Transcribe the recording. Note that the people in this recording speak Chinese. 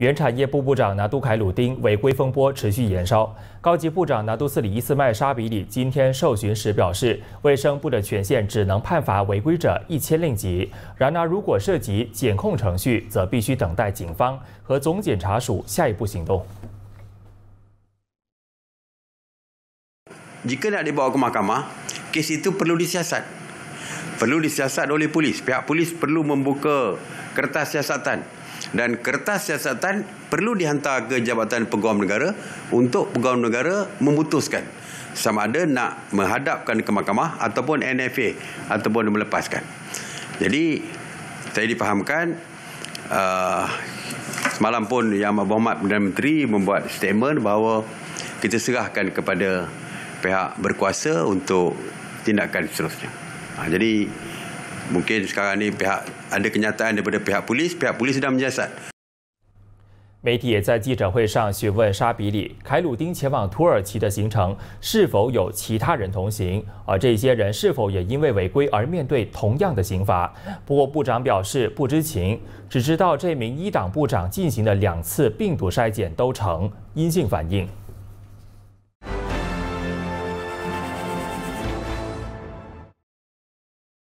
原产业部部长拿督凯鲁丁违规风波持续延烧，高级部长拿督斯里伊斯麦沙比里今天受询时表示，卫生部的权限只能判罚违规者一千令吉，然而如果涉及检控程序，则必须等待警方和总检察署下一步行动。perlu disiasat oleh polis. Pihak polis perlu membuka kertas siasatan. Dan kertas siasatan perlu dihantar ke Jabatan Peguam Negara untuk Peguam Negara memutuskan sama ada nak menghadapkan ke mahkamah ataupun NFA ataupun melepaskan. Jadi saya dipahamkan uh, semalam pun Yang Amat Berhormat Perdana Menteri membuat statement bahawa kita serahkan kepada pihak berkuasa untuk tindakan seterusnya. 媒体也在记者会上询问沙比里、凯鲁丁前往土耳其的行程是否有其他人同行，而这些人是否也因为违规而面对同样的刑罚？不过部长表示不知情，只知道这名伊党部长进行的两次病毒筛检都呈阴性反应。